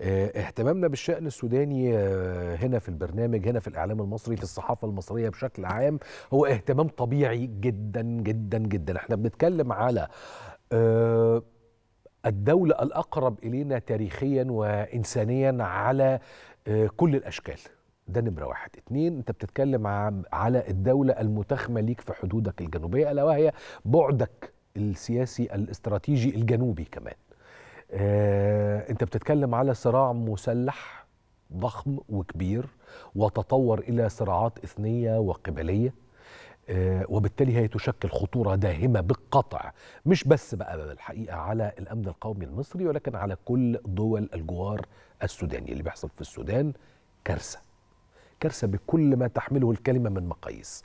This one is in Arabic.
آه، اهتمامنا بالشأن السوداني آه، هنا في البرنامج هنا في الإعلام المصري في الصحافة المصرية بشكل عام هو اهتمام طبيعي جدا جدا جدا احنا بنتكلم على آه، الدولة الأقرب إلينا تاريخيا وإنسانيا على كل الأشكال ده نمرة واحد اتنين انت بتتكلم على الدولة المتخمة ليك في حدودك الجنوبية ألا وهي بعدك السياسي الاستراتيجي الجنوبي كمان آه، انت بتتكلم على صراع مسلح ضخم وكبير وتطور الى صراعات اثنيه وقبليه آه، وبالتالي هي تشكل خطوره داهمه بالقطع مش بس بقى الحقيقه على الامن القومي المصري ولكن على كل دول الجوار السوداني اللي بيحصل في السودان كارثه كارثه بكل ما تحمله الكلمه من مقاييس